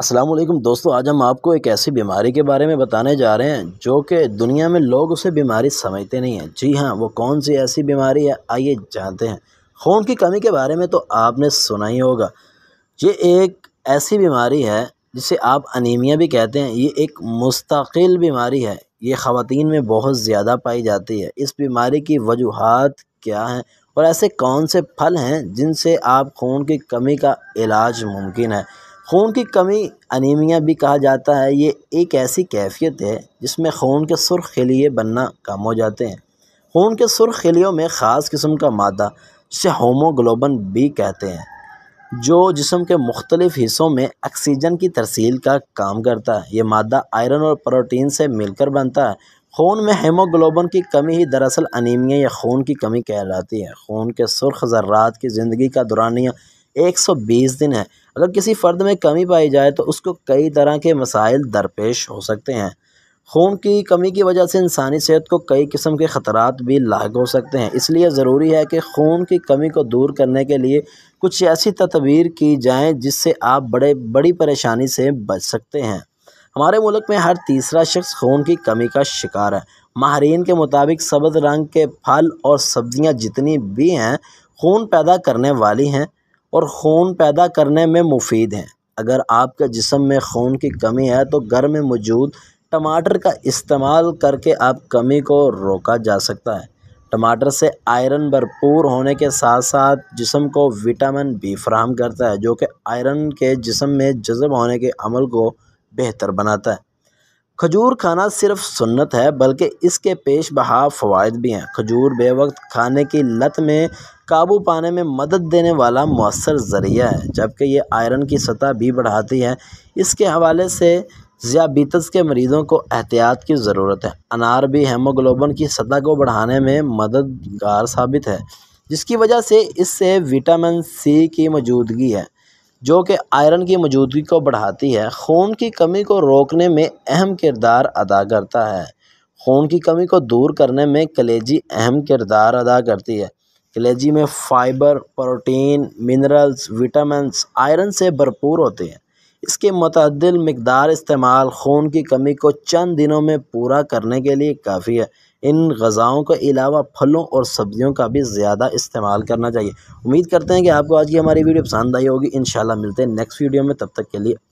असलम दोस्तों आज हम आपको एक ऐसी बीमारी के बारे में बताने जा रहे हैं जो कि दुनिया में लोग उसे बीमारी समझते नहीं हैं जी हाँ वो कौन सी ऐसी बीमारी है आइए जानते हैं खून की कमी के बारे में तो आपने सुना ही होगा ये एक ऐसी बीमारी है जिसे आप अनीमिया भी कहते हैं ये एक मुस्तकिल बीमारी है ये ख़वान में बहुत ज़्यादा पाई जाती है इस बीमारी की वजूहत क्या हैं और ऐसे कौन से फल हैं जिनसे आप खून की कमी का इलाज मुमकिन है खून की कमी अनीमिया भी कहा जाता है ये एक ऐसी कैफियत है जिसमें खून के सुर्ख खिलिए बनना कम हो जाते हैं खून के सुर्ख खिलियों में ख़ास किस्म का मादा जिसे होमोग्लोबन भी कहते हैं जो जिसम के मुख्तलिफ़ हिस्सों में ऑक्सीजन की तरसील का काम करता है ये मादा आयरन और प्रोटीन से मिलकर बनता है खून में हेमोग्लोबन की कमी ही दरअसल अनीमिया या खून की कमी कहलाती है खून के सुर्ख ज़र्रात की ज़िंदगी का दुरानिया एक सौ बीस दिन है अगर किसी फ़र्द में कमी पाई जाए तो उसको कई तरह के मसाइल दरपेश हो सकते हैं खून की कमी की वजह से इंसानी सेहत को कई किस्म के ख़तरा भी लाग हो सकते हैं इसलिए ज़रूरी है कि खून की कमी को दूर करने के लिए कुछ ऐसी तदबीर की जाएँ जिससे आप बड़े बड़ी परेशानी से बच सकते हैं हमारे मुल्क में हर तीसरा शख्स खून की कमी का शिकार है माहरीन के मुताबिक सबज रंग के फल और सब्जियाँ जितनी भी हैं खून पैदा करने वाली हैं और खून पैदा करने में मुफीद हैं अगर आपके जिसम में खून की कमी है तो घर में मौजूद टमाटर का इस्तेमाल करके आप कमी को रोका जा सकता है टमाटर से आयरन भरपूर होने के साथ साथ जिसम को विटामिन बी फ्राहम करता है जो कि आयरन के जिसम में जज़ब होने के अमल को बेहतर बनाता है खजूर खाना सिर्फ सुन्नत है बल्कि इसके पेश बहा फ़वाद भी हैं खजूर बेवक्त खाने की लत में काबू पाने में मदद देने वाला मौसर ज़रिया है जबकि ये आयरन की सतह भी बढ़ाती है इसके हवाले से ज्याबीतस के मरीज़ों को एहतियात की ज़रूरत है अनार भी हेमोग्लोबन की सतह को बढ़ाने में मददगार साबित है जिसकी वजह से इससे विटामिन सी की मौजूदगी है जो कि आयरन की मौजूदगी को बढ़ाती है खून की कमी को रोकने में अहम किरदार अदा करता है खून की कमी को दूर करने में कलेजी अहम किरदार अदा करती है कलेजी में fibre protein minerals vitamins iron से भरपूर होते हैं इसके मतदल मकदार इस्तेमाल खून की कमी को चंद दिनों में पूरा करने के लिए काफ़ी है इन गज़ाओं के अलावा फलों और सब्ज़ियों का भी ज़्यादा इस्तेमाल करना चाहिए उम्मीद करते हैं कि आपको आज की हमारी वीडियो पसंद आई होगी इन मिलते हैं नेक्स्ट वीडियो में तब तक के लिए